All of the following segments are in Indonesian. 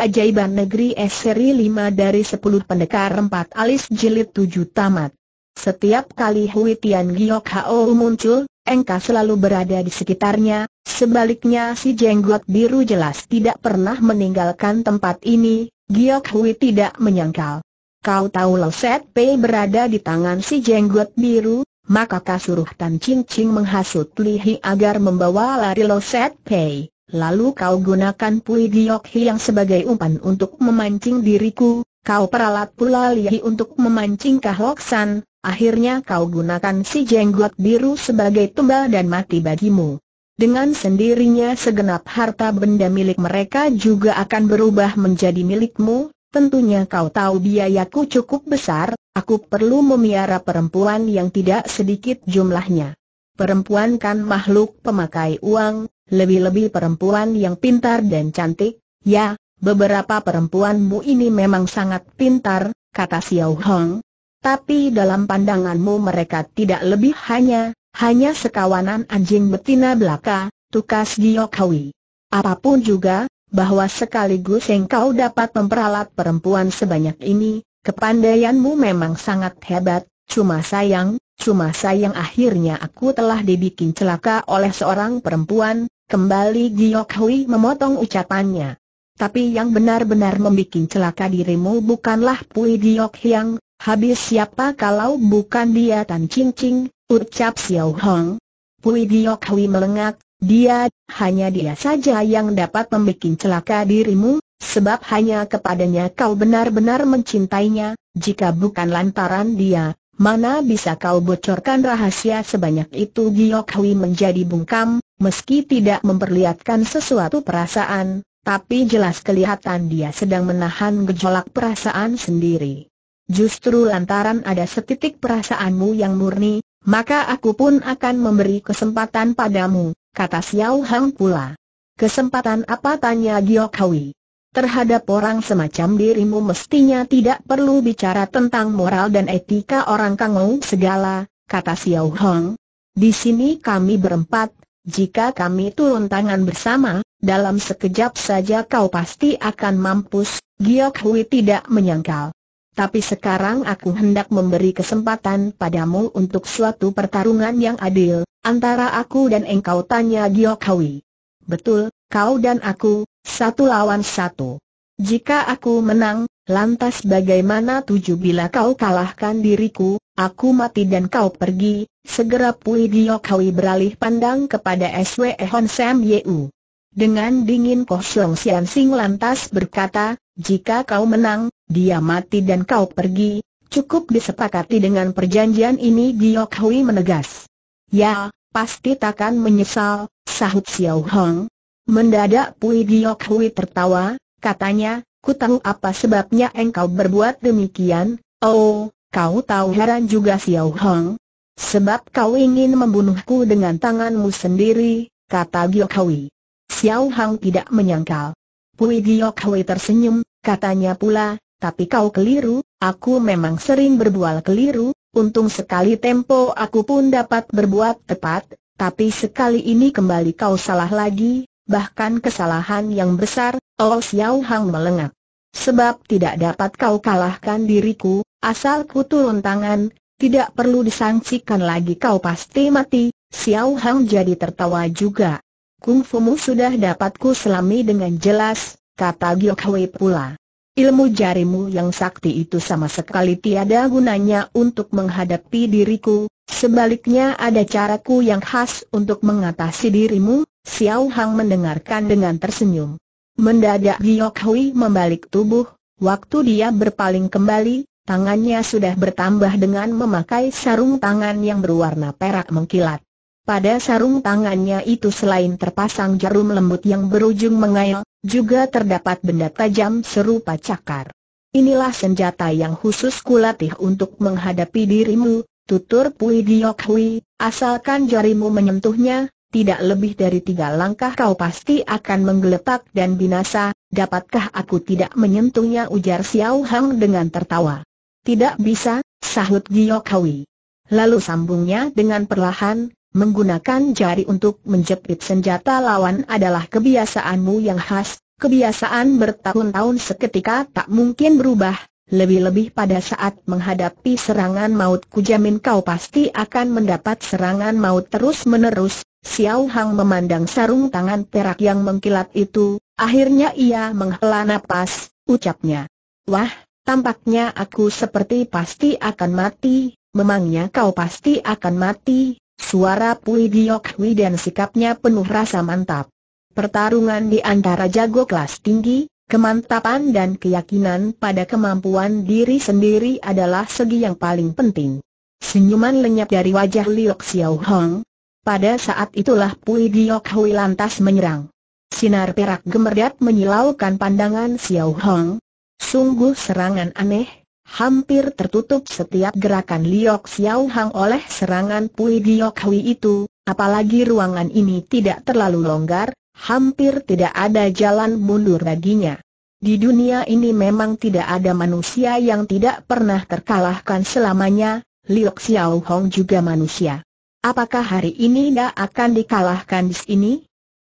Keajaiban Negeri S seri 5 dari 10 pendekar 4 alis jilid 7 tamat. Setiap kali Hui Tian Giok Hao muncul, Engka selalu berada di sekitarnya, sebaliknya si jenggot biru jelas tidak pernah meninggalkan tempat ini, Giok Hui tidak menyangkal. Kau tahu Lo Set Pei berada di tangan si jenggot biru, maka kasuruh Tan Ching Ching menghasut Li Hi agar membawa lari Lo Set Pei lalu kau gunakan Pui Giok Hiang sebagai umpan untuk memancing diriku, kau peralat pula Lihi untuk memancing San, akhirnya kau gunakan si jenggot biru sebagai tumbal dan mati bagimu. Dengan sendirinya segenap harta benda milik mereka juga akan berubah menjadi milikmu, tentunya kau tahu biayaku cukup besar, aku perlu memiara perempuan yang tidak sedikit jumlahnya. Perempuan kan makhluk pemakai uang, lebih-lebih perempuan yang pintar dan cantik, ya, beberapa perempuanmu ini memang sangat pintar, kata Xiao Hong. Tapi dalam pandanganmu mereka tidak lebih hanya, hanya sekawanan anjing betina belaka, tukas Giokawi. Apapun juga, bahwa sekaligus engkau dapat memperalat perempuan sebanyak ini, kepandaianmu memang sangat hebat, cuma sayang, Cuma sayang akhirnya aku telah dibikin celaka oleh seorang perempuan, kembali Giyok Hui memotong ucapannya. Tapi yang benar-benar membuat celaka dirimu bukanlah Pui Giok Hiang, habis siapa kalau bukan dia Tan Ching Ching, ucap Xiao Hong. Pui Giyok Hui melengak, dia, hanya dia saja yang dapat membuat celaka dirimu, sebab hanya kepadanya kau benar-benar mencintainya, jika bukan lantaran dia, Mana bisa kau bocorkan rahasia sebanyak itu Giok Hui menjadi bungkam, meski tidak memperlihatkan sesuatu perasaan, tapi jelas kelihatan dia sedang menahan gejolak perasaan sendiri. Justru lantaran ada setitik perasaanmu yang murni, maka aku pun akan memberi kesempatan padamu, kata Xiao Hang pula. Kesempatan apa tanya Giok Hui? Terhadap orang semacam dirimu mestinya tidak perlu bicara tentang moral dan etika orang kangau segala, kata Xiao Hong. Di sini kami berempat, jika kami turun tangan bersama, dalam sekejap saja kau pasti akan mampus, Giok Hui tidak menyangkal. Tapi sekarang aku hendak memberi kesempatan padamu untuk suatu pertarungan yang adil, antara aku dan engkau tanya Giok Hui. Betul, kau dan aku, satu lawan satu. Jika aku menang, lantas bagaimana tujuh bila kau kalahkan diriku, aku mati dan kau pergi, segera Pui Giok Hui beralih pandang kepada SW Hon Sam Yeu. Dengan dingin Koh Siong Sian Sing lantas berkata, jika kau menang, dia mati dan kau pergi, cukup disepakati dengan perjanjian ini Giok Hui menegas. Ya, pasti takkan menyesal, sahut Xiao Hong, Mendadak Pui Giok Hui tertawa, katanya, ku tahu apa sebabnya engkau berbuat demikian, oh, kau tahu heran juga Xiao Hong. Sebab kau ingin membunuhku dengan tanganmu sendiri, kata Giok Hui. Xiao Hong tidak menyangkal. Pui Giok Hui tersenyum, katanya pula, tapi kau keliru, aku memang sering berbual keliru, untung sekali tempo aku pun dapat berbuat tepat, tapi sekali ini kembali kau salah lagi, bahkan kesalahan yang besar, Oh Xiao Hang melengak. Sebab tidak dapat kau kalahkan diriku, asal ku turun tangan, tidak perlu disangsikan lagi kau pasti mati, Xiao Hang jadi tertawa juga. Kung Kungfumu sudah dapat ku selami dengan jelas, kata Giok Hui pula. Ilmu jarimu yang sakti itu sama sekali tiada gunanya untuk menghadapi diriku, sebaliknya ada caraku yang khas untuk mengatasi dirimu, Xiao Hang mendengarkan dengan tersenyum. Mendadak Giok Hui membalik tubuh, waktu dia berpaling kembali, tangannya sudah bertambah dengan memakai sarung tangan yang berwarna perak mengkilat. Pada sarung tangannya itu selain terpasang jarum lembut yang berujung mengail, juga terdapat benda tajam serupa cakar. Inilah senjata yang khusus kulatih untuk menghadapi dirimu, tutur Pui Giok Hui, asalkan jarimu menyentuhnya, tidak lebih dari tiga langkah kau pasti akan menggeletak dan binasa, dapatkah aku tidak menyentuhnya ujar Xiao Hang dengan tertawa. Tidak bisa, sahut Giyok Hawi. Lalu sambungnya dengan perlahan, menggunakan jari untuk menjepit senjata lawan adalah kebiasaanmu yang khas, kebiasaan bertahun-tahun seketika tak mungkin berubah, lebih-lebih pada saat menghadapi serangan maut kujamin kau pasti akan mendapat serangan maut terus-menerus, Xiao Hang memandang sarung tangan perak yang mengkilat itu, akhirnya ia menghela napas, ucapnya. Wah, tampaknya aku seperti pasti akan mati, memangnya kau pasti akan mati, suara Pui Giok Hui dan sikapnya penuh rasa mantap. Pertarungan di antara jago kelas tinggi, kemantapan dan keyakinan pada kemampuan diri sendiri adalah segi yang paling penting. Senyuman lenyap dari wajah Liok Xiao Hong, pada saat itulah Pui Giok Hui lantas menyerang. Sinar perak gemerdat menyilaukan pandangan Xiao Hong. Sungguh serangan aneh, hampir tertutup setiap gerakan Liok Xiao Hong oleh serangan Pui Giok Hui itu, apalagi ruangan ini tidak terlalu longgar, hampir tidak ada jalan mundur baginya. Di dunia ini memang tidak ada manusia yang tidak pernah terkalahkan selamanya, Liok Xiao Hong juga manusia. Apakah hari ini dia akan dikalahkan di sini?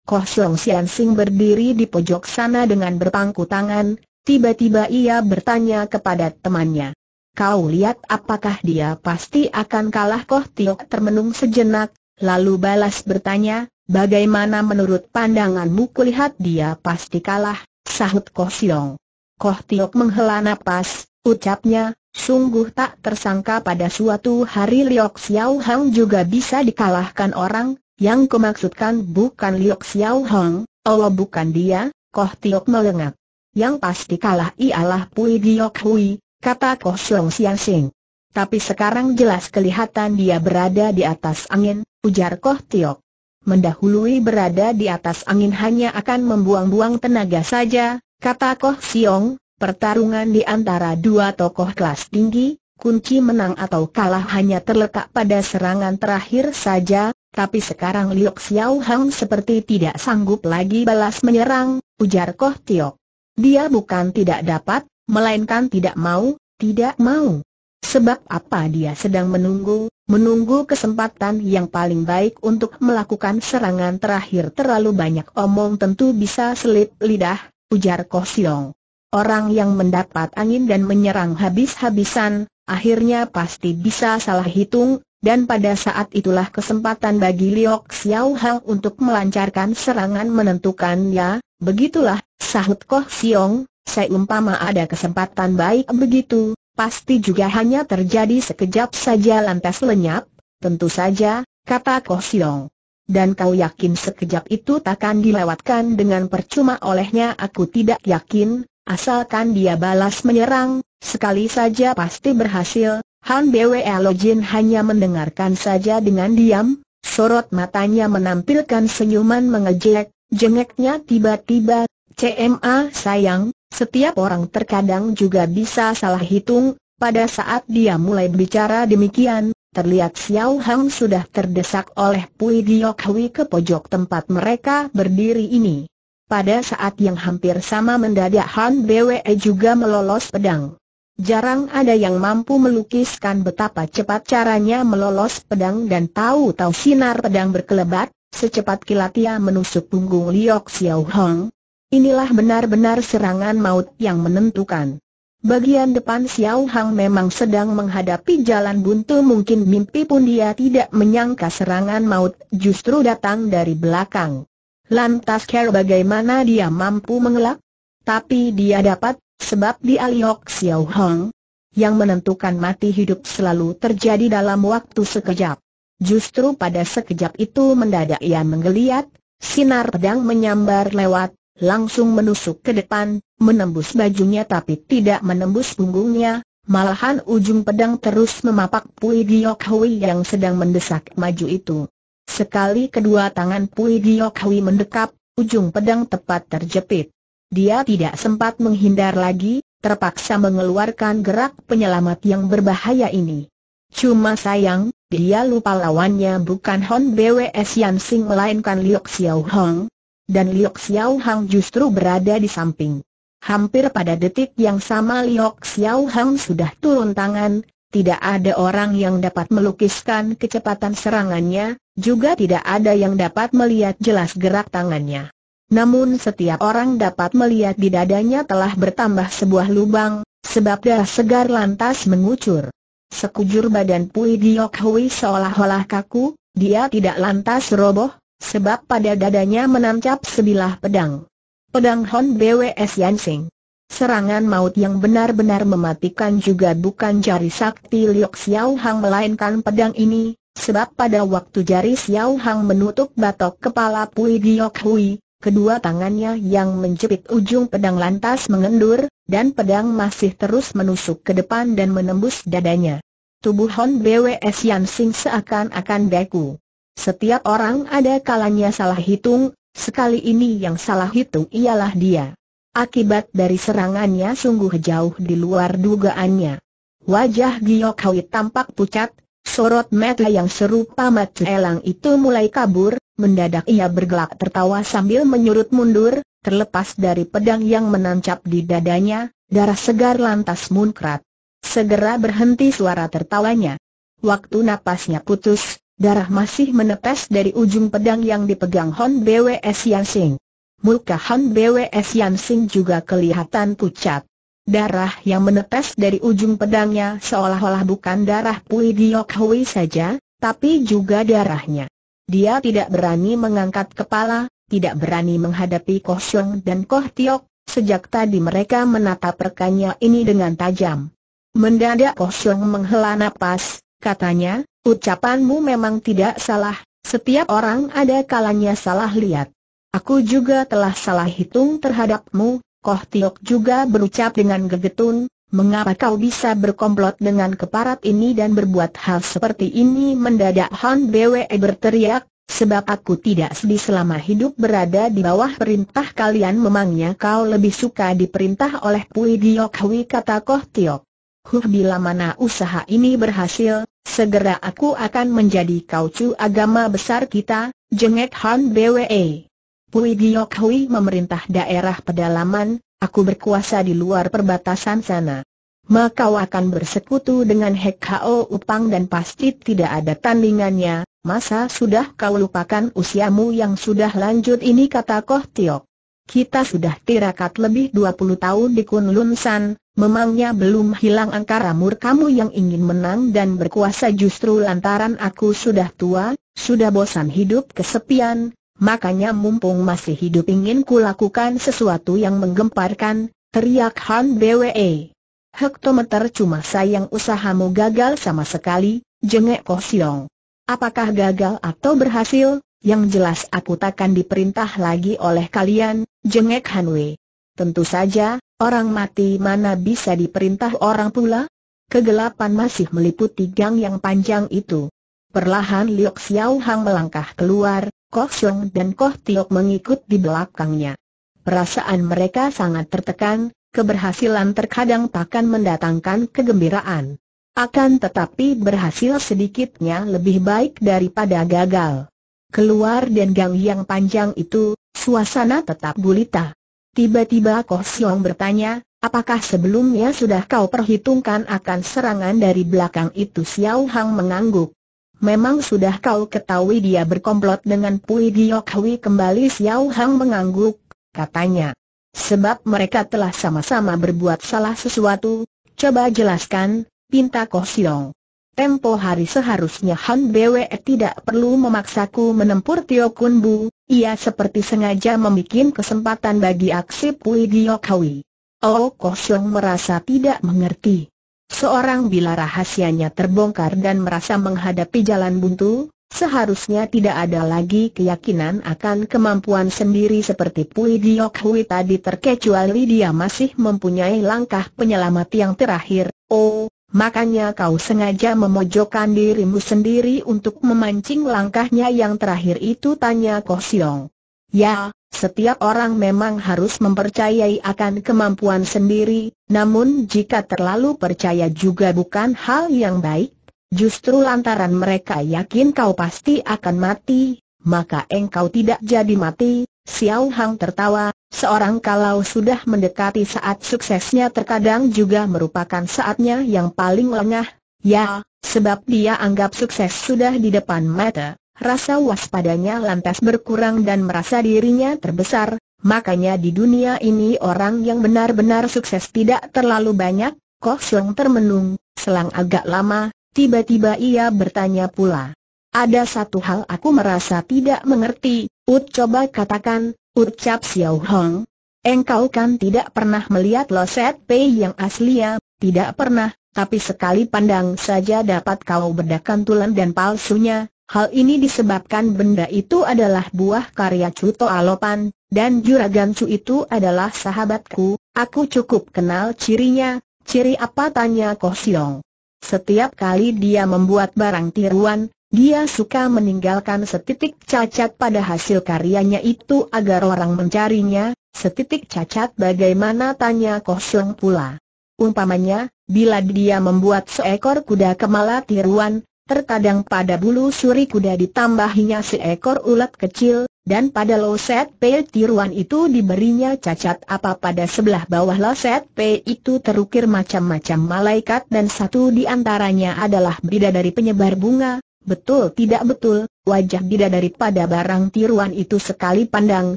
Koh Song Sian Sing berdiri di pojok sana dengan berpangku tangan, tiba-tiba ia bertanya kepada temannya. Kau lihat apakah dia pasti akan kalah Koh Tiok termenung sejenak, lalu balas bertanya, bagaimana menurut pandanganmu kulihat dia pasti kalah, sahut Koh Siong. Koh Tiok menghela napas, ucapnya, Sungguh tak tersangka pada suatu hari Liok Xiao Hang juga bisa dikalahkan orang, yang kemaksudkan bukan Liok Xiao Hang, Allah oh bukan dia, Koh Tiok melengak. Yang pasti kalah ialah Pui Giok Hui, kata Koh Siong Xiang Sing. Tapi sekarang jelas kelihatan dia berada di atas angin, ujar Koh Tiok. Mendahului berada di atas angin hanya akan membuang-buang tenaga saja, kata Koh Siong, Pertarungan di antara dua tokoh kelas tinggi, kunci menang atau kalah hanya terletak pada serangan terakhir saja, tapi sekarang Liu Xiao Hang seperti tidak sanggup lagi balas menyerang, ujar Koh Tio. Dia bukan tidak dapat, melainkan tidak mau, tidak mau. Sebab apa dia sedang menunggu, menunggu kesempatan yang paling baik untuk melakukan serangan terakhir terlalu banyak omong tentu bisa selip lidah, ujar Koh Siong. Orang yang mendapat angin dan menyerang habis-habisan, akhirnya pasti bisa salah hitung, dan pada saat itulah kesempatan bagi Liok Xiao Hang untuk melancarkan serangan menentukan ya, begitulah, sahut Koh Siong, Saya seumpama ada kesempatan baik begitu, pasti juga hanya terjadi sekejap saja lantas lenyap, tentu saja, kata Koh Siong. Dan kau yakin sekejap itu takkan dilewatkan dengan percuma olehnya aku tidak yakin, Asalkan dia balas menyerang, sekali saja pasti berhasil. Han Bwe Lojin hanya mendengarkan saja dengan diam, sorot matanya menampilkan senyuman mengejek, jengeknya tiba-tiba, CMA sayang, setiap orang terkadang juga bisa salah hitung, pada saat dia mulai bicara demikian, terlihat Xiao Hang sudah terdesak oleh Pui Giok Hui ke pojok tempat mereka berdiri ini. Pada saat yang hampir sama mendadak Han Bwe juga melolos pedang. Jarang ada yang mampu melukiskan betapa cepat caranya melolos pedang dan tahu-tahu sinar pedang berkelebat, secepat kilat ia menusuk punggung Liok Xiao Hong. Inilah benar-benar serangan maut yang menentukan. Bagian depan Xiao Hang memang sedang menghadapi jalan buntu mungkin mimpi pun dia tidak menyangka serangan maut justru datang dari belakang. Lantas Care bagaimana dia mampu mengelak? Tapi dia dapat, sebab di Aliok Xiao Hong, yang menentukan mati hidup selalu terjadi dalam waktu sekejap. Justru pada sekejap itu mendadak ia menggeliat, sinar pedang menyambar lewat, langsung menusuk ke depan, menembus bajunya tapi tidak menembus punggungnya, malahan ujung pedang terus memapak Pui Giok Hui yang sedang mendesak maju itu. Sekali kedua tangan Pui Giok Hui mendekap, ujung pedang tepat terjepit. Dia tidak sempat menghindar lagi, terpaksa mengeluarkan gerak penyelamat yang berbahaya ini. Cuma sayang, dia lupa lawannya bukan Hon BWS Yan Sing melainkan Liok Xiao Hong. Dan Liok Xiao Hong justru berada di samping. Hampir pada detik yang sama Liok Xiao Hong sudah turun tangan, tidak ada orang yang dapat melukiskan kecepatan serangannya, juga tidak ada yang dapat melihat jelas gerak tangannya. Namun setiap orang dapat melihat di dadanya telah bertambah sebuah lubang, sebab darah segar lantas mengucur. Sekujur badan Pui Giok Hui seolah-olah kaku, dia tidak lantas roboh, sebab pada dadanya menancap sebilah pedang. Pedang Hon BWS Yansing. Serangan maut yang benar-benar mematikan juga bukan jari sakti Liok Xiao Hang melainkan pedang ini, sebab pada waktu jari Xiao Hang menutup batok kepala Pui Giok Hui, kedua tangannya yang menjepit ujung pedang lantas mengendur, dan pedang masih terus menusuk ke depan dan menembus dadanya. Tubuh Hon BWS Yan Sing seakan-akan beku. Setiap orang ada kalanya salah hitung, sekali ini yang salah hitung ialah dia. Akibat dari serangannya sungguh jauh di luar dugaannya. Wajah Giok Hui tampak pucat, sorot mata yang serupa mata elang itu mulai kabur, mendadak ia bergelak tertawa sambil menyurut mundur, terlepas dari pedang yang menancap di dadanya, darah segar lantas munkrat. Segera berhenti suara tertawanya. Waktu napasnya putus, darah masih menetes dari ujung pedang yang dipegang Hon BWS Siansing muka Han BWS Yan Sing juga kelihatan pucat. Darah yang menetes dari ujung pedangnya seolah-olah bukan darah Pui Giok Hui saja, tapi juga darahnya. Dia tidak berani mengangkat kepala, tidak berani menghadapi Koh Xiong dan Koh Tiok, sejak tadi mereka menatap rekannya ini dengan tajam. Mendadak Koh Xiong menghela napas, katanya, ucapanmu memang tidak salah, setiap orang ada kalanya salah lihat. Aku juga telah salah hitung terhadapmu, Koh Tiok juga berucap dengan gegetun, mengapa kau bisa berkomplot dengan keparat ini dan berbuat hal seperti ini mendadak Han Bwe berteriak, Sebab aku tidak sedih selama hidup berada di bawah perintah kalian memangnya kau lebih suka diperintah oleh Pui Giok Hui kata Koh Tiok. Huh bila mana usaha ini berhasil, segera aku akan menjadi kaucu agama besar kita, jengek Han Bwe. Pui Giok Hui memerintah daerah pedalaman, aku berkuasa di luar perbatasan sana. Maka kau akan bersekutu dengan Hek Hao Upang dan pasti tidak ada tandingannya, masa sudah kau lupakan usiamu yang sudah lanjut ini kata Koh Tiok. Kita sudah tirakat lebih 20 tahun di Kunlun San, Memangnya belum hilang angkara murkamu yang ingin menang dan berkuasa justru lantaran aku sudah tua, sudah bosan hidup kesepian, makanya mumpung masih hidup ingin kulakukan sesuatu yang menggemparkan, teriak Han Bwe. Hektometer cuma sayang usahamu gagal sama sekali, jengek Ko Siong. Apakah gagal atau berhasil, yang jelas aku takkan diperintah lagi oleh kalian, jengek Han Wei. Tentu saja, orang mati mana bisa diperintah orang pula? Kegelapan masih meliputi gang yang panjang itu. Perlahan Liok Xiao Hang melangkah keluar, Koh Xiong dan Koh Tiok mengikut di belakangnya. Perasaan mereka sangat tertekan, keberhasilan terkadang takkan mendatangkan kegembiraan. Akan tetapi berhasil sedikitnya lebih baik daripada gagal. Keluar dan gang yang panjang itu, suasana tetap gulita. Tiba-tiba Koh Xiong bertanya, apakah sebelumnya sudah kau perhitungkan akan serangan dari belakang itu Xiao Hang mengangguk. Memang sudah kau ketahui dia berkomplot dengan Pui Giok Hui kembali Xiao Hang mengangguk, katanya. Sebab mereka telah sama-sama berbuat salah sesuatu, coba jelaskan, pinta Koh Siong. Tempo hari seharusnya Han Bwe tidak perlu memaksaku menempur Tio Kun Bu, ia seperti sengaja membuat kesempatan bagi aksi Pui Giok Hui. Oh Koh Siong merasa tidak mengerti. Seorang bila rahasianya terbongkar dan merasa menghadapi jalan buntu, seharusnya tidak ada lagi keyakinan akan kemampuan sendiri seperti Pui Diok Hui tadi terkecuali dia masih mempunyai langkah penyelamat yang terakhir. Oh, Makanya kau sengaja memojokkan dirimu sendiri untuk memancing langkahnya yang terakhir itu tanya Koh Siong. Ya, setiap orang memang harus mempercayai akan kemampuan sendiri, namun jika terlalu percaya juga bukan hal yang baik, justru lantaran mereka yakin kau pasti akan mati, maka engkau tidak jadi mati, Xiao Hang tertawa, seorang kalau sudah mendekati saat suksesnya terkadang juga merupakan saatnya yang paling lengah, ya, sebab dia anggap sukses sudah di depan mata. Rasa waspadanya lantas berkurang dan merasa dirinya terbesar, makanya di dunia ini orang yang benar-benar sukses tidak terlalu banyak, kosong termenung, selang agak lama, tiba-tiba ia bertanya pula. Ada satu hal aku merasa tidak mengerti, Ut coba katakan, ucap Xiao Hong. Engkau kan tidak pernah melihat Set Pei yang asli ya, tidak pernah, tapi sekali pandang saja dapat kau bedakan tulen dan palsunya, Hal ini disebabkan benda itu adalah buah karya Cuto Alopan, dan Juragan Cu itu adalah sahabatku, aku cukup kenal cirinya, ciri apa tanya Koh Siong. Setiap kali dia membuat barang tiruan, dia suka meninggalkan setitik cacat pada hasil karyanya itu agar orang mencarinya, setitik cacat bagaimana tanya Koh Siong pula. Umpamanya, bila dia membuat seekor kuda kemala tiruan, terkadang pada bulu suri kuda ditambahinya seekor ulat kecil, dan pada loset P tiruan itu diberinya cacat apa pada sebelah bawah loset P itu terukir macam-macam malaikat dan satu di antaranya adalah bidadari penyebar bunga, betul tidak betul, wajah bidadari pada barang tiruan itu sekali pandang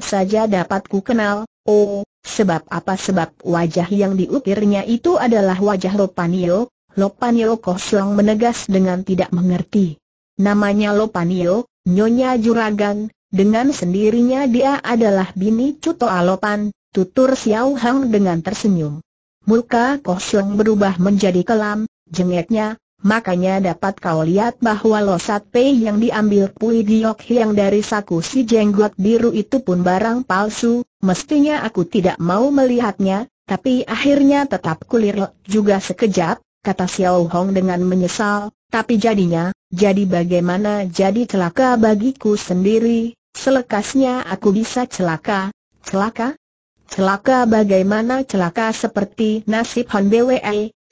saja dapat ku kenal, oh, sebab apa sebab wajah yang diukirnya itu adalah wajah Lopanio, Lopanio Kosyong menegas dengan tidak mengerti. Namanya Lopanio, Nyonya Juragan, dengan sendirinya dia adalah bini Cuto Alopan, tutur Xiao Hang dengan tersenyum. Muka Kosyong berubah menjadi kelam, jengeknya, makanya dapat kau lihat bahwa Losat Pei yang diambil Pui Giok yang dari saku si jenggot biru itu pun barang palsu, mestinya aku tidak mau melihatnya, tapi akhirnya tetap kulir juga sekejap, kata Xiao Hong dengan menyesal, tapi jadinya, jadi bagaimana jadi celaka bagiku sendiri, selekasnya aku bisa celaka, celaka? Celaka bagaimana celaka seperti nasib Han Bwe,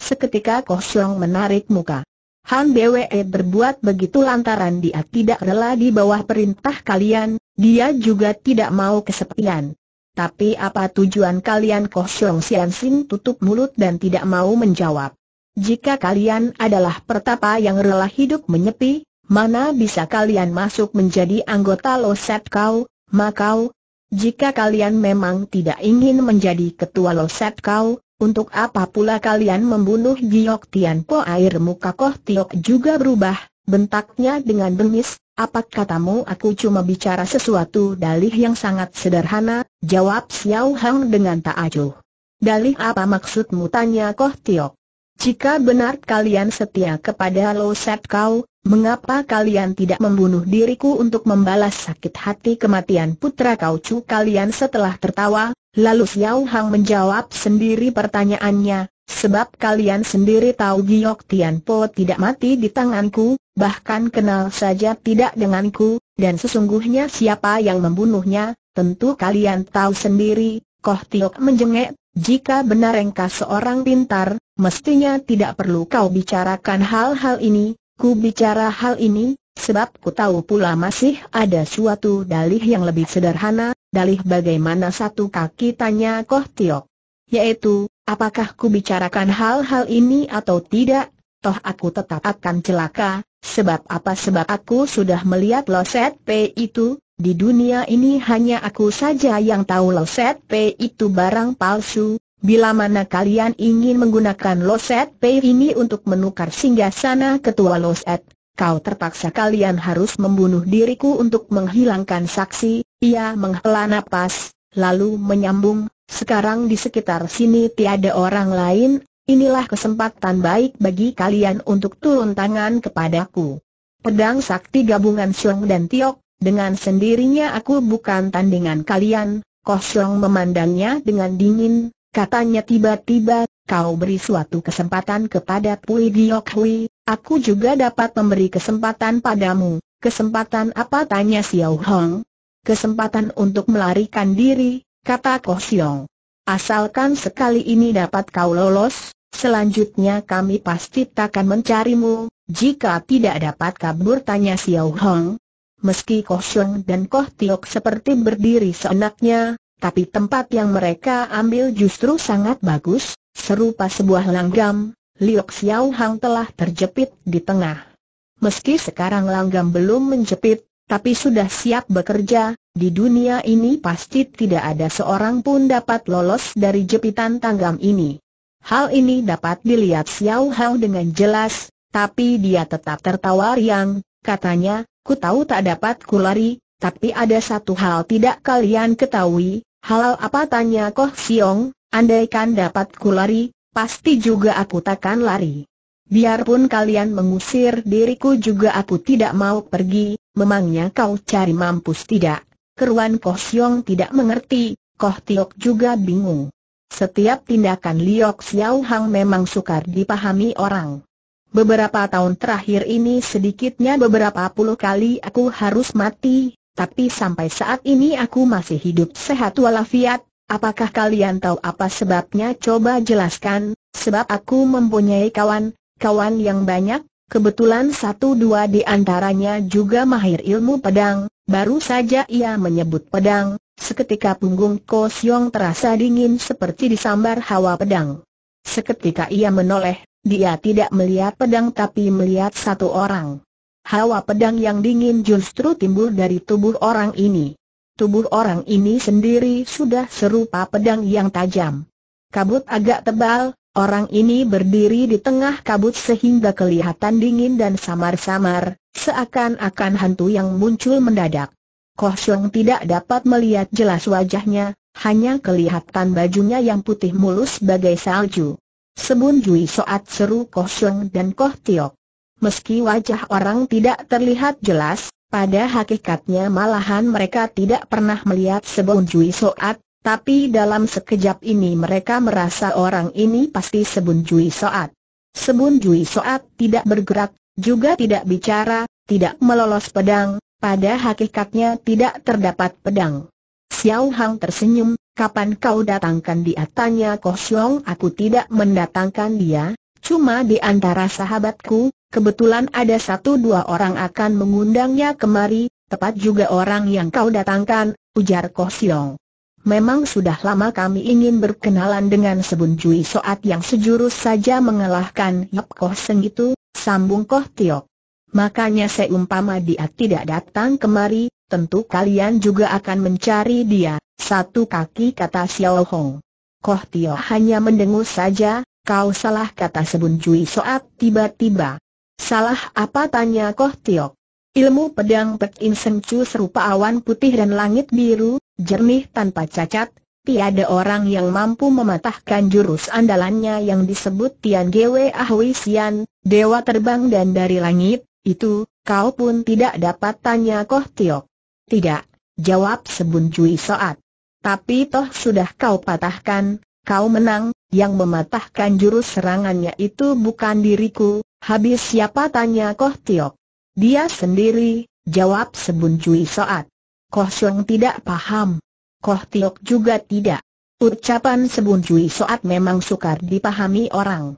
seketika Koh Xiong menarik muka. Han Bwe berbuat begitu lantaran dia tidak rela di bawah perintah kalian, dia juga tidak mau kesepian. Tapi apa tujuan kalian Koh Xiong Sian tutup mulut dan tidak mau menjawab. Jika kalian adalah pertapa yang rela hidup menyepi, mana bisa kalian masuk menjadi anggota Loset Kau, Makau? Jika kalian memang tidak ingin menjadi ketua Loset Kau, untuk apa pula kalian membunuh Giok Tianpo air muka Koh Tiok juga berubah, bentaknya dengan bengis, apa katamu aku cuma bicara sesuatu dalih yang sangat sederhana, jawab Xiao Hang dengan tak acuh. Dalih apa maksudmu tanya Koh Tiok? Jika benar kalian setia kepada Lo Sep Kau, mengapa kalian tidak membunuh diriku untuk membalas sakit hati kematian putra Kau Chu kalian setelah tertawa? Lalu Xiao Hang menjawab sendiri pertanyaannya, sebab kalian sendiri tahu Giok Tian Po tidak mati di tanganku, bahkan kenal saja tidak denganku, dan sesungguhnya siapa yang membunuhnya, tentu kalian tahu sendiri, Koh Tiok menjengek, jika benar engkau seorang pintar, mestinya tidak perlu kau bicarakan hal-hal ini, ku bicara hal ini, sebab ku tahu pula masih ada suatu dalih yang lebih sederhana, dalih bagaimana satu kaki tanya Koh Tiok. Yaitu, apakah ku bicarakan hal-hal ini atau tidak, toh aku tetap akan celaka, sebab apa sebab aku sudah melihat loset P itu, di dunia ini hanya aku saja yang tahu Loset P itu barang palsu. Bila mana kalian ingin menggunakan Loset P ini untuk menukar singgah singgasana ketua Loset, kau terpaksa kalian harus membunuh diriku untuk menghilangkan saksi. Ia menghela napas, lalu menyambung, sekarang di sekitar sini tiada orang lain, inilah kesempatan baik bagi kalian untuk turun tangan kepadaku. Pedang sakti gabungan Siong dan Tiok dengan sendirinya aku bukan tandingan kalian, Kosong memandangnya dengan dingin, katanya tiba-tiba, kau beri suatu kesempatan kepada Pui Giok Hui, aku juga dapat memberi kesempatan padamu. Kesempatan apa tanya Xiao Hong? Kesempatan untuk melarikan diri, kata Kosong. Asalkan sekali ini dapat kau lolos, selanjutnya kami pasti takkan mencarimu, jika tidak dapat kabur tanya Xiao Hong, meski Koh Seng dan Koh Tiok seperti berdiri seenaknya, tapi tempat yang mereka ambil justru sangat bagus, serupa sebuah langgam, Liok Xiao Hang telah terjepit di tengah. Meski sekarang langgam belum menjepit, tapi sudah siap bekerja, di dunia ini pasti tidak ada seorang pun dapat lolos dari jepitan tanggam ini. Hal ini dapat dilihat Xiao Hao dengan jelas, tapi dia tetap tertawa riang, katanya, Ku tahu tak dapat kulari, tapi ada satu hal tidak kalian ketahui, Hal apa tanya Koh Siong, andaikan dapat kulari, pasti juga aku takkan lari. Biarpun kalian mengusir diriku juga aku tidak mau pergi, memangnya kau cari mampus tidak? Keruan Koh Siong tidak mengerti, Koh Tiok juga bingung. Setiap tindakan Liok Xiao Hang memang sukar dipahami orang. Beberapa tahun terakhir ini sedikitnya beberapa puluh kali aku harus mati, tapi sampai saat ini aku masih hidup sehat walafiat. Apakah kalian tahu apa sebabnya? Coba jelaskan, sebab aku mempunyai kawan, kawan yang banyak, kebetulan satu dua di antaranya juga mahir ilmu pedang, baru saja ia menyebut pedang, seketika punggung Ko Siong terasa dingin seperti disambar hawa pedang. Seketika ia menoleh, dia tidak melihat pedang tapi melihat satu orang. Hawa pedang yang dingin justru timbul dari tubuh orang ini. Tubuh orang ini sendiri sudah serupa pedang yang tajam. Kabut agak tebal, orang ini berdiri di tengah kabut sehingga kelihatan dingin dan samar-samar, seakan-akan hantu yang muncul mendadak. Koh Xiong tidak dapat melihat jelas wajahnya, hanya kelihatan bajunya yang putih mulus bagai salju. Sebun Jui Soat seru Koh Siong dan Koh Tiok. Meski wajah orang tidak terlihat jelas, pada hakikatnya malahan mereka tidak pernah melihat Sebun Jui Soat, tapi dalam sekejap ini mereka merasa orang ini pasti Sebun Jui Soat. Sebun Jui Soat tidak bergerak, juga tidak bicara, tidak melolos pedang, pada hakikatnya tidak terdapat pedang. Xiao Hang tersenyum, kapan kau datangkan dia? Tanya Kosyong aku tidak mendatangkan dia, cuma di antara sahabatku, kebetulan ada satu dua orang akan mengundangnya kemari, tepat juga orang yang kau datangkan, ujar Kosyong. Memang sudah lama kami ingin berkenalan dengan Sebun Jui Soat yang sejurus saja mengalahkan Yap Koh Seng itu, sambung Koh Tiok. Makanya seumpama dia tidak datang kemari, tentu kalian juga akan mencari dia, satu kaki kata Xiao Hong. Koh Tio hanya mendengus saja, kau salah kata Sebun Cui Soat tiba-tiba. Salah apa tanya Koh Tio? Ilmu pedang Pek In Seng Chu serupa awan putih dan langit biru, jernih tanpa cacat, tiada orang yang mampu mematahkan jurus andalannya yang disebut Tian Gwe Ahui Sian, Dewa Terbang dan dari Langit, itu, kau pun tidak dapat tanya Koh Tio. Tidak, jawab Sebun Cui Soat. Tapi toh sudah kau patahkan, kau menang, yang mematahkan jurus serangannya itu bukan diriku, habis siapa tanya Koh Tiok. Dia sendiri, jawab Sebun Cui Soat. Koh Siong tidak paham. Koh Tiok juga tidak. Ucapan Sebun Cui Soat memang sukar dipahami orang.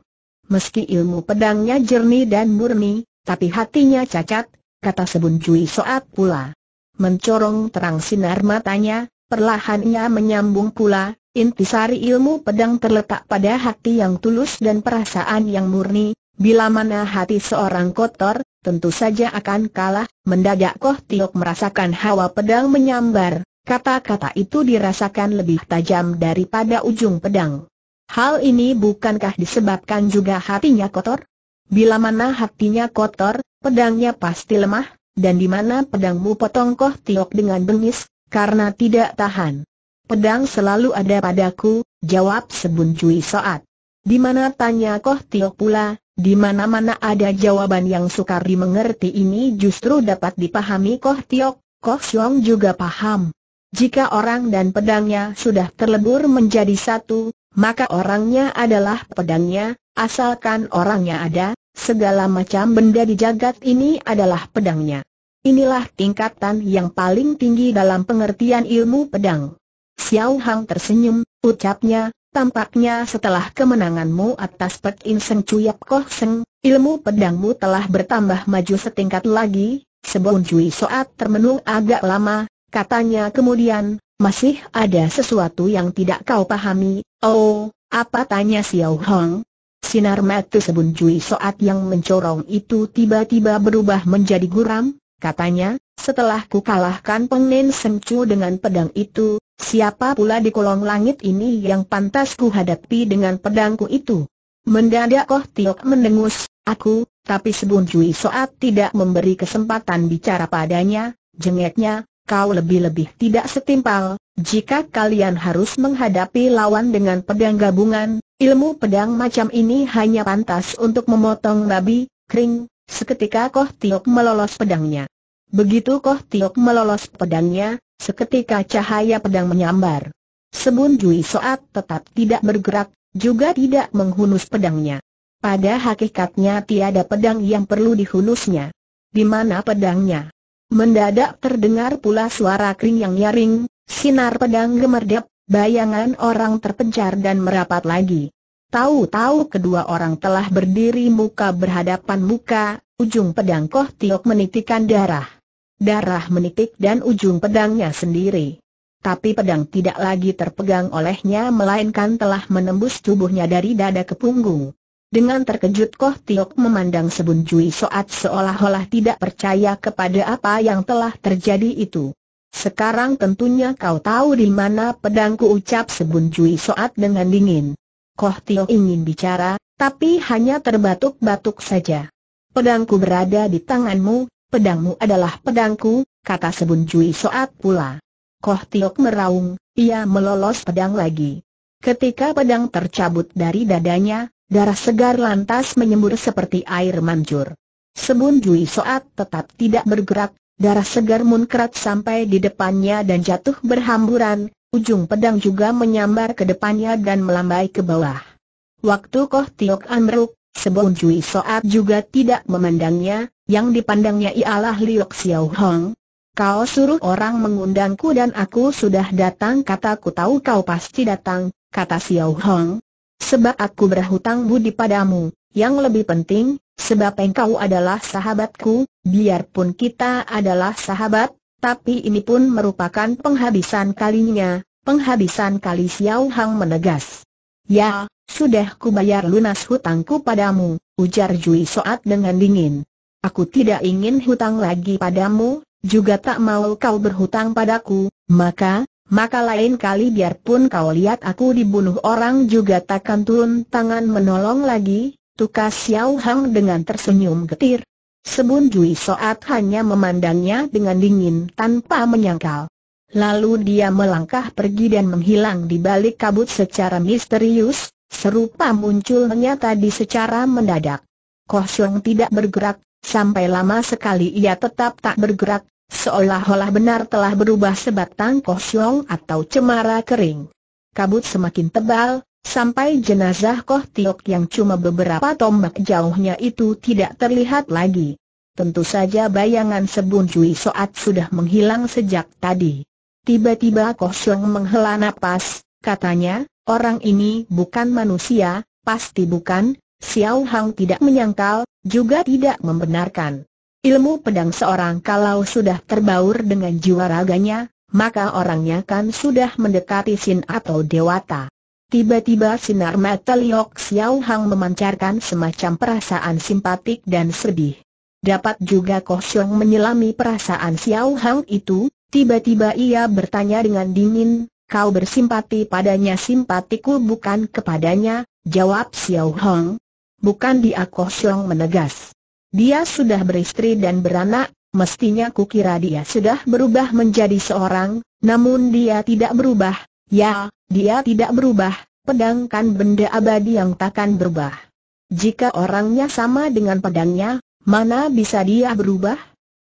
Meski ilmu pedangnya jernih dan murni, tapi hatinya cacat, kata Sebun Cui Soat pula mencorong terang sinar matanya, perlahannya menyambung pula, intisari ilmu pedang terletak pada hati yang tulus dan perasaan yang murni, bila mana hati seorang kotor, tentu saja akan kalah, mendadak Koh Tiok merasakan hawa pedang menyambar, kata-kata itu dirasakan lebih tajam daripada ujung pedang. Hal ini bukankah disebabkan juga hatinya kotor? Bila mana hatinya kotor, pedangnya pasti lemah, dan di mana pedangmu potong Koh Tiok dengan bengis, karena tidak tahan. Pedang selalu ada padaku, jawab Sebun cuy Soat. Di mana tanya Koh Tiok pula, di mana-mana ada jawaban yang sukar dimengerti ini justru dapat dipahami Koh Tiok, Koh Siong juga paham. Jika orang dan pedangnya sudah terlebur menjadi satu, maka orangnya adalah pedangnya, asalkan orangnya ada, Segala macam benda di jagat ini adalah pedangnya. Inilah tingkatan yang paling tinggi dalam pengertian ilmu pedang. Xiao Hang tersenyum, ucapnya, tampaknya setelah kemenanganmu atas Pek In Seng Cuyap Koh Seng, ilmu pedangmu telah bertambah maju setingkat lagi, sebuah Cui Soat termenung agak lama, katanya kemudian, masih ada sesuatu yang tidak kau pahami, oh, apa tanya Xiao Hang? Sinar mata Sebun Cui Soat yang mencorong itu tiba-tiba berubah menjadi guram, katanya, setelah ku kalahkan Pengnen Sengcu dengan pedang itu, siapa pula di kolong langit ini yang pantas ku hadapi dengan pedangku itu? Mendadak Koh Tiok mendengus, aku, tapi Sebun Cui Soat tidak memberi kesempatan bicara padanya, jengeknya, kau lebih-lebih tidak setimpal, jika kalian harus menghadapi lawan dengan pedang gabungan, Ilmu pedang macam ini hanya pantas untuk memotong babi, kering, seketika Koh Tiok melolos pedangnya. Begitu Koh Tiok melolos pedangnya, seketika cahaya pedang menyambar. Sebun Jui Soat tetap tidak bergerak, juga tidak menghunus pedangnya. Pada hakikatnya tiada pedang yang perlu dihunusnya. Di mana pedangnya? Mendadak terdengar pula suara kering yang nyaring, sinar pedang gemerdep, Bayangan orang terpencar dan merapat lagi. Tahu-tahu kedua orang telah berdiri muka berhadapan muka, ujung pedang Koh Tiok menitikan darah. Darah menitik dan ujung pedangnya sendiri. Tapi pedang tidak lagi terpegang olehnya melainkan telah menembus tubuhnya dari dada ke punggung. Dengan terkejut Koh Tiok memandang Sebun Jui Soat seolah-olah tidak percaya kepada apa yang telah terjadi itu. Sekarang tentunya kau tahu di mana pedangku ucap Sebun cuy Soat dengan dingin. Koh Tio ingin bicara, tapi hanya terbatuk-batuk saja. Pedangku berada di tanganmu, pedangmu adalah pedangku, kata Sebun cuy Soat pula. Koh Tiok meraung, ia melolos pedang lagi. Ketika pedang tercabut dari dadanya, darah segar lantas menyembur seperti air mancur. Sebun Jui Soat tetap tidak bergerak, Darah segar munkrat sampai di depannya dan jatuh berhamburan, ujung pedang juga menyambar ke depannya dan melambai ke bawah. Waktu Koh Tiok Amruk, sebujui Jui Soat juga tidak memandangnya, yang dipandangnya ialah Liok Xiao Hong. Kau suruh orang mengundangku dan aku sudah datang kataku tahu kau pasti datang, kata Xiao Hong. Sebab aku berhutang budi padamu, yang lebih penting, Sebab engkau adalah sahabatku, biarpun kita adalah sahabat, tapi ini pun merupakan penghabisan kalinya, penghabisan kali Xiao Hang menegas. Ya, sudah kubayar lunas hutangku padamu, ujar Jui Soat dengan dingin. Aku tidak ingin hutang lagi padamu, juga tak mau kau berhutang padaku, maka, maka lain kali biarpun kau lihat aku dibunuh orang juga takkan turun tangan menolong lagi, Tukas Xiao Hang dengan tersenyum getir. Sebun Jui Soat hanya memandangnya dengan dingin tanpa menyangkal. Lalu dia melangkah pergi dan menghilang di balik kabut secara misterius, serupa munculnya tadi secara mendadak. Koh Xiong tidak bergerak, sampai lama sekali ia tetap tak bergerak, seolah-olah benar telah berubah sebatang Koh Xiong atau cemara kering. Kabut semakin tebal, Sampai jenazah Koh Tiok yang cuma beberapa tombak jauhnya itu tidak terlihat lagi. Tentu saja bayangan Sebun Cui Soat sudah menghilang sejak tadi. Tiba-tiba Koh Siong menghela napas, katanya, orang ini bukan manusia, pasti bukan, Xiao Hang tidak menyangkal, juga tidak membenarkan. Ilmu pedang seorang kalau sudah terbaur dengan jiwa raganya, maka orangnya kan sudah mendekati Sin atau Dewata. Tiba-tiba sinar mata Liok Xiao Hang memancarkan semacam perasaan simpatik dan sedih. Dapat juga Koh menyelami perasaan Xiao Hang itu, tiba-tiba ia bertanya dengan dingin, kau bersimpati padanya simpatiku bukan kepadanya, jawab Xiao Hang. Bukan dia Koh menegas. Dia sudah beristri dan beranak, Mestinya kukira dia sudah berubah menjadi seorang, namun dia tidak berubah. Ya, dia tidak berubah, pedangkan benda abadi yang takkan berubah. Jika orangnya sama dengan pedangnya, mana bisa dia berubah?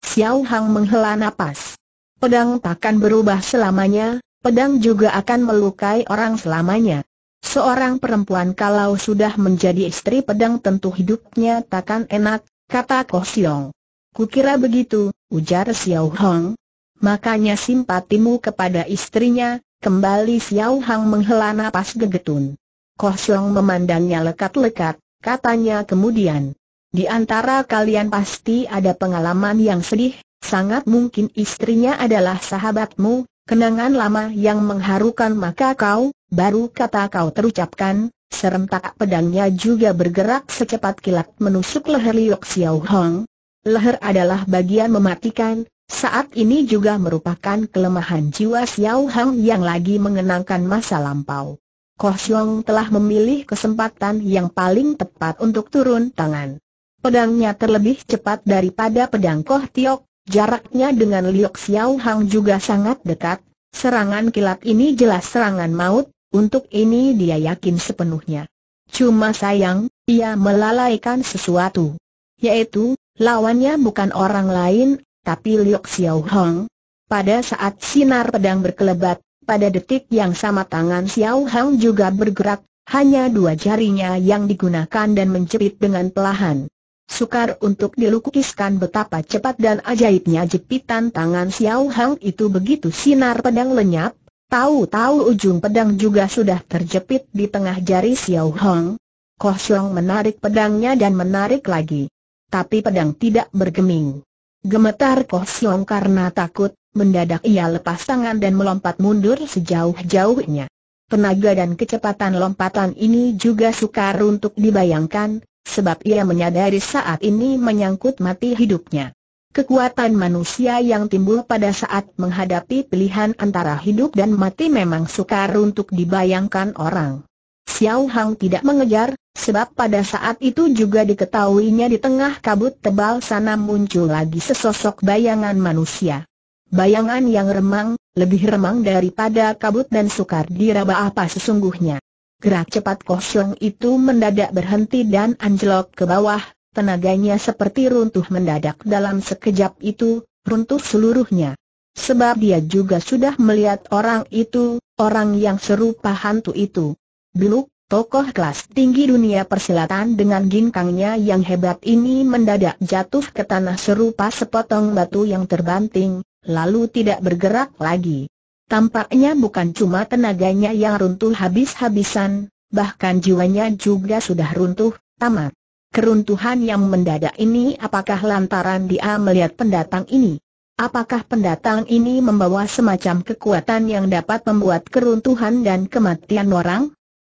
Xiao Hang menghela nafas. Pedang takkan berubah selamanya, pedang juga akan melukai orang selamanya. Seorang perempuan kalau sudah menjadi istri pedang tentu hidupnya takkan enak, kata Ko Siong. Kukira begitu, ujar Xiao Hong. Makanya simpatimu kepada istrinya, Kembali Xiao Hang menghela nafas gegetun. Kosong memandangnya lekat-lekat, katanya kemudian. Di antara kalian pasti ada pengalaman yang sedih, sangat mungkin istrinya adalah sahabatmu, kenangan lama yang mengharukan maka kau, baru kata kau terucapkan, serentak pedangnya juga bergerak secepat kilat menusuk leher Liok Xiao Hang. Leher adalah bagian mematikan, saat ini juga merupakan kelemahan jiwa Xiao Hang yang lagi mengenangkan masa lampau. Koh Xiong telah memilih kesempatan yang paling tepat untuk turun tangan. Pedangnya terlebih cepat daripada pedang Koh Tiok, jaraknya dengan Liok Xiao Hang juga sangat dekat, serangan kilat ini jelas serangan maut, untuk ini dia yakin sepenuhnya. Cuma sayang, ia melalaikan sesuatu. Yaitu, lawannya bukan orang lain tapi Liok Xiao Hong. Pada saat sinar pedang berkelebat, pada detik yang sama tangan Xiao Hong juga bergerak, hanya dua jarinya yang digunakan dan menjepit dengan pelahan. Sukar untuk dilukiskan betapa cepat dan ajaibnya jepitan tangan Xiao Hong itu begitu sinar pedang lenyap, tahu-tahu ujung pedang juga sudah terjepit di tengah jari Xiao Hong. Kosong menarik pedangnya dan menarik lagi. Tapi pedang tidak bergeming. Gemetar Koh Siong karena takut, mendadak ia lepas tangan dan melompat mundur sejauh-jauhnya. Tenaga dan kecepatan lompatan ini juga sukar untuk dibayangkan, sebab ia menyadari saat ini menyangkut mati hidupnya. Kekuatan manusia yang timbul pada saat menghadapi pilihan antara hidup dan mati memang sukar untuk dibayangkan orang. Xiao Hang tidak mengejar, sebab pada saat itu juga diketahuinya di tengah kabut tebal sana muncul lagi sesosok bayangan manusia. Bayangan yang remang, lebih remang daripada kabut dan sukar diraba apa sesungguhnya. Gerak cepat kosong itu mendadak berhenti dan anjlok ke bawah, tenaganya seperti runtuh mendadak dalam sekejap itu, runtuh seluruhnya. Sebab dia juga sudah melihat orang itu, orang yang serupa hantu itu. Dulu, tokoh kelas tinggi dunia persilatan dengan ginkangnya yang hebat ini mendadak jatuh ke tanah serupa sepotong batu yang terbanting, lalu tidak bergerak lagi. Tampaknya bukan cuma tenaganya yang runtuh habis-habisan, bahkan jiwanya juga sudah runtuh, tamat. Keruntuhan yang mendadak ini apakah lantaran dia melihat pendatang ini? Apakah pendatang ini membawa semacam kekuatan yang dapat membuat keruntuhan dan kematian orang?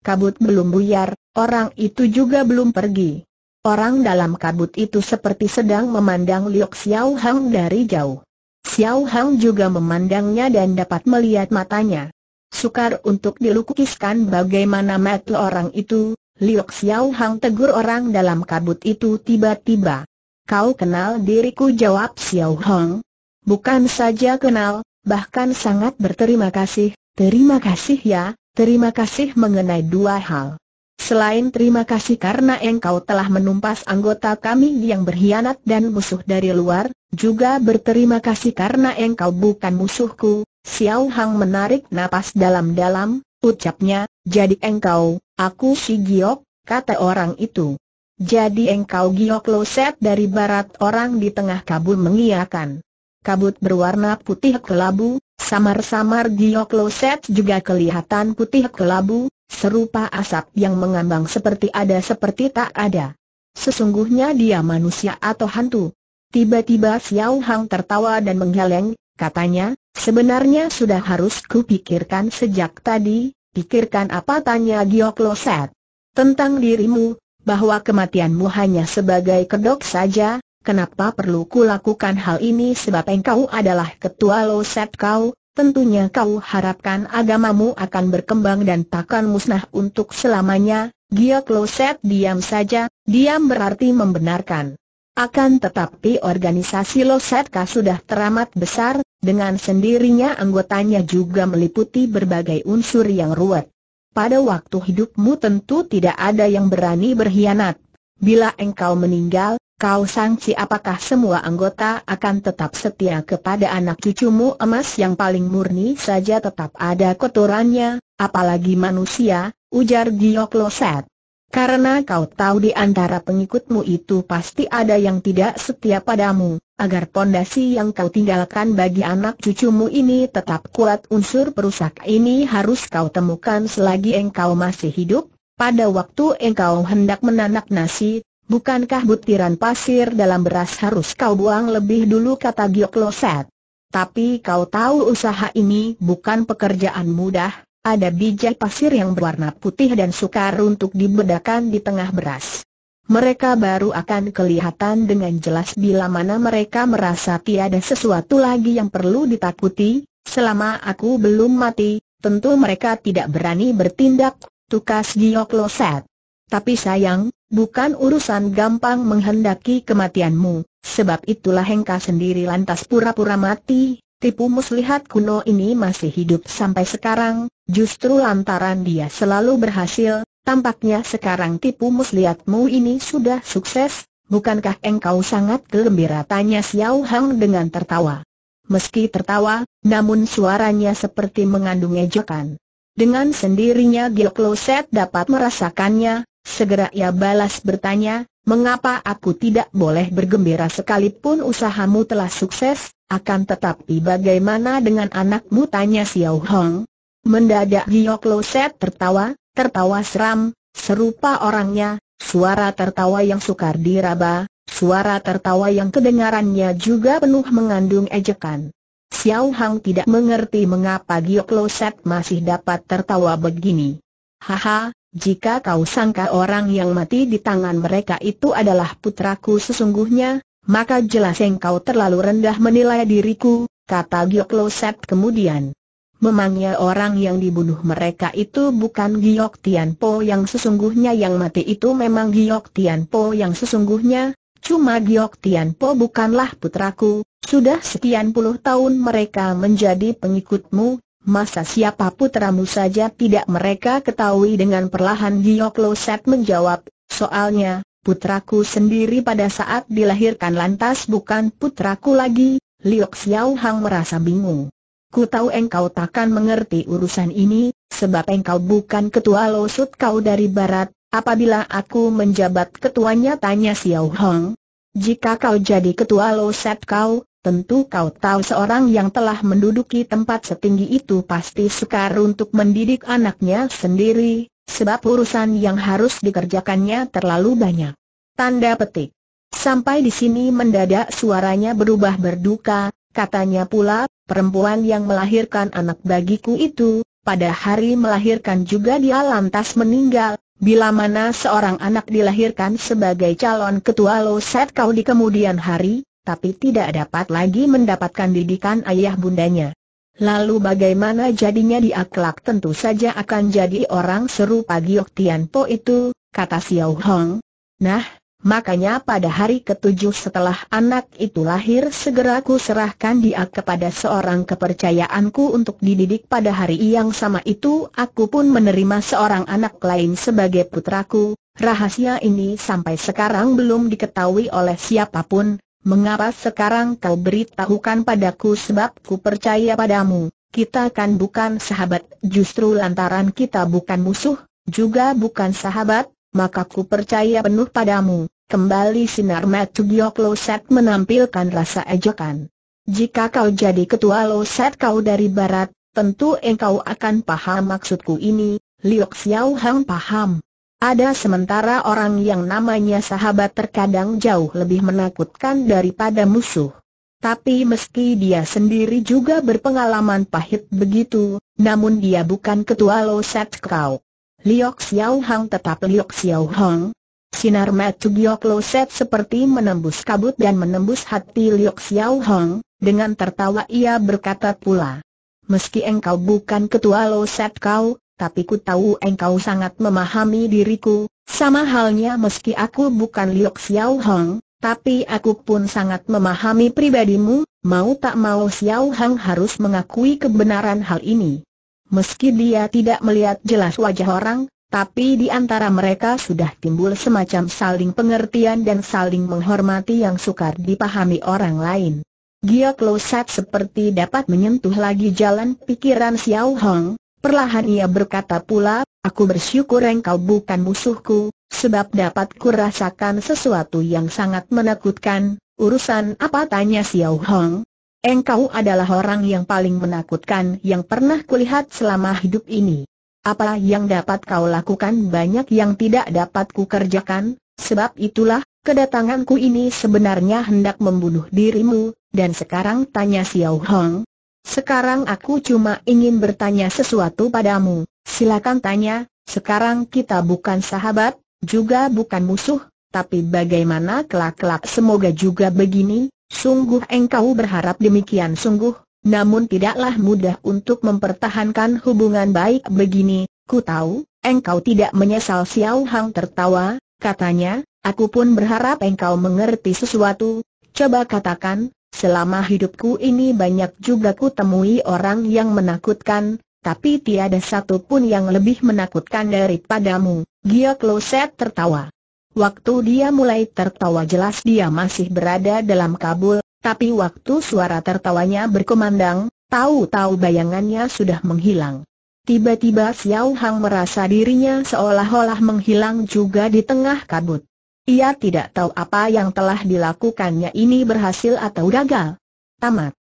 kabut belum buyar, orang itu juga belum pergi. Orang dalam kabut itu seperti sedang memandang Liok Xiao Hang dari jauh. Xiao Hang juga memandangnya dan dapat melihat matanya. Sukar untuk dilukiskan bagaimana mata orang itu, Liok Xiao Hang tegur orang dalam kabut itu tiba-tiba. Kau kenal diriku jawab Xiao Hang. Bukan saja kenal, bahkan sangat berterima kasih, terima kasih ya, Terima kasih mengenai dua hal. Selain terima kasih karena engkau telah menumpas anggota kami yang berkhianat dan musuh dari luar, juga berterima kasih karena engkau bukan musuhku. Xiao Hang menarik napas dalam-dalam, ucapnya, jadi engkau, aku si Giok, kata orang itu. Jadi engkau Giok Loset dari barat orang di tengah kabut mengiakan. Kabut berwarna putih kelabu, Samar-samar Giokloset juga kelihatan putih kelabu, serupa asap yang mengambang seperti ada seperti tak ada. Sesungguhnya dia manusia atau hantu. Tiba-tiba Xiao Hang tertawa dan menggeleng, katanya, sebenarnya sudah harus kupikirkan sejak tadi, pikirkan apa tanya Giokloset. Tentang dirimu, bahwa kematianmu hanya sebagai kedok saja, Kenapa perlu kulakukan hal ini sebab engkau adalah ketua loset kau, tentunya kau harapkan agamamu akan berkembang dan takkan musnah untuk selamanya, Gia Kloset diam saja, diam berarti membenarkan. Akan tetapi organisasi kau sudah teramat besar, dengan sendirinya anggotanya juga meliputi berbagai unsur yang ruwet. Pada waktu hidupmu tentu tidak ada yang berani berkhianat. Bila engkau meninggal, Kau sangsi apakah semua anggota akan tetap setia kepada anak cucumu emas yang paling murni saja tetap ada kotorannya, apalagi manusia, ujar Giyok Loset. Karena kau tahu di antara pengikutmu itu pasti ada yang tidak setia padamu, agar pondasi yang kau tinggalkan bagi anak cucumu ini tetap kuat unsur perusak ini harus kau temukan selagi engkau masih hidup, pada waktu engkau hendak menanak nasi, Bukankah butiran pasir dalam beras harus kau buang lebih dulu kata Giok Loset? Tapi kau tahu usaha ini bukan pekerjaan mudah, ada biji pasir yang berwarna putih dan sukar untuk dibedakan di tengah beras. Mereka baru akan kelihatan dengan jelas bila mana mereka merasa tiada sesuatu lagi yang perlu ditakuti, selama aku belum mati, tentu mereka tidak berani bertindak, tukas Giok Loset. Tapi sayang, bukan urusan gampang menghendaki kematianmu, sebab itulah Hengka sendiri lantas pura-pura mati, tipu muslihat kuno ini masih hidup sampai sekarang, justru lantaran dia selalu berhasil, tampaknya sekarang tipu muslihatmu ini sudah sukses, bukankah engkau sangat gembira tanya Xiao Hang dengan tertawa. Meski tertawa, namun suaranya seperti mengandung ejekan. Dengan sendirinya Gil Kloset dapat merasakannya, Segera ia balas bertanya, mengapa aku tidak boleh bergembira sekalipun usahamu telah sukses, akan tetapi bagaimana dengan anakmu tanya Xiao Hong. Mendadak Giyok Lo Set tertawa, tertawa seram, serupa orangnya, suara tertawa yang sukar diraba, suara tertawa yang kedengarannya juga penuh mengandung ejekan. Xiao Hong tidak mengerti mengapa Giyok Lo Set masih dapat tertawa begini. Haha, jika kau sangka orang yang mati di tangan mereka itu adalah putraku sesungguhnya, maka jelas kau terlalu rendah menilai diriku, kata Giok Lo kemudian. Memangnya orang yang dibunuh mereka itu bukan Giok Tian Po yang sesungguhnya yang mati itu memang Giok Tian Po yang sesungguhnya, cuma Giok Tian Po bukanlah putraku, sudah sekian puluh tahun mereka menjadi pengikutmu, masa siapa putramu saja tidak mereka ketahui dengan perlahan Gioklo Set menjawab, soalnya, putraku sendiri pada saat dilahirkan lantas bukan putraku lagi, Liok Xiao Hang merasa bingung. Ku tahu engkau takkan mengerti urusan ini, sebab engkau bukan ketua losut kau dari barat, apabila aku menjabat ketuanya tanya Xiao Hang. Jika kau jadi ketua loset kau, Tentu kau tahu seorang yang telah menduduki tempat setinggi itu pasti sukar untuk mendidik anaknya sendiri, sebab urusan yang harus dikerjakannya terlalu banyak. Tanda petik. Sampai di sini mendadak suaranya berubah berduka, katanya pula, perempuan yang melahirkan anak bagiku itu, pada hari melahirkan juga dia lantas meninggal, Bila mana seorang anak dilahirkan sebagai calon ketua Loset kau di kemudian hari, tapi tidak dapat lagi mendapatkan didikan ayah bundanya. Lalu bagaimana jadinya dia kelak tentu saja akan jadi orang serupa Giok Tian Po itu, kata Xiao Hong. Nah, makanya pada hari ketujuh setelah anak itu lahir segera ku serahkan dia kepada seorang kepercayaanku untuk dididik pada hari yang sama itu aku pun menerima seorang anak lain sebagai putraku. Rahasia ini sampai sekarang belum diketahui oleh siapapun, mengapa sekarang kau beritahukan padaku sebab ku percaya padamu, kita kan bukan sahabat, justru lantaran kita bukan musuh, juga bukan sahabat, maka ku percaya penuh padamu. Kembali sinar Matugyo set menampilkan rasa ejekan. Jika kau jadi ketua Loset kau dari barat, tentu engkau akan paham maksudku ini, Liok Xiao Hang paham. Ada sementara orang yang namanya sahabat terkadang jauh lebih menakutkan daripada musuh. Tapi meski dia sendiri juga berpengalaman pahit begitu, namun dia bukan ketua Lo Set Kau. Liok Xiao Hang tetap Liok Xiao Hang. Sinar mata Giok Lo Set seperti menembus kabut dan menembus hati Liok Xiao Hang, dengan tertawa ia berkata pula. Meski engkau bukan ketua Lo Set Kau, tapi ku tahu engkau sangat memahami diriku, sama halnya meski aku bukan Liok Xiao Hong, tapi aku pun sangat memahami pribadimu, mau tak mau Xiao Hong harus mengakui kebenaran hal ini. Meski dia tidak melihat jelas wajah orang, tapi di antara mereka sudah timbul semacam saling pengertian dan saling menghormati yang sukar dipahami orang lain. Gia Klosat seperti dapat menyentuh lagi jalan pikiran Xiao Hong, Perlahan ia berkata pula, aku bersyukur engkau bukan musuhku, sebab dapat kurasakan sesuatu yang sangat menakutkan. Urusan apa tanya Xiao Hong? Engkau adalah orang yang paling menakutkan yang pernah kulihat selama hidup ini. Apa yang dapat kau lakukan banyak yang tidak dapat kukerjakan, sebab itulah Kedatanganku ini sebenarnya hendak membunuh dirimu, dan sekarang tanya Xiao Hong, sekarang aku cuma ingin bertanya sesuatu padamu. Silakan tanya, sekarang kita bukan sahabat, juga bukan musuh, tapi bagaimana kelak-kelak semoga juga begini, sungguh engkau berharap demikian sungguh, namun tidaklah mudah untuk mempertahankan hubungan baik begini, ku tahu, engkau tidak menyesal Xiao Hang tertawa, katanya, aku pun berharap engkau mengerti sesuatu, coba katakan, Selama hidupku ini banyak juga ku temui orang yang menakutkan, tapi tiada satu pun yang lebih menakutkan daripadamu. Gia Kloset tertawa. Waktu dia mulai tertawa jelas dia masih berada dalam kabul, tapi waktu suara tertawanya berkumandang, tahu-tahu bayangannya sudah menghilang. Tiba-tiba Xiao Hang merasa dirinya seolah-olah menghilang juga di tengah kabut. Ia tidak tahu apa yang telah dilakukannya ini berhasil atau gagal. Tamat.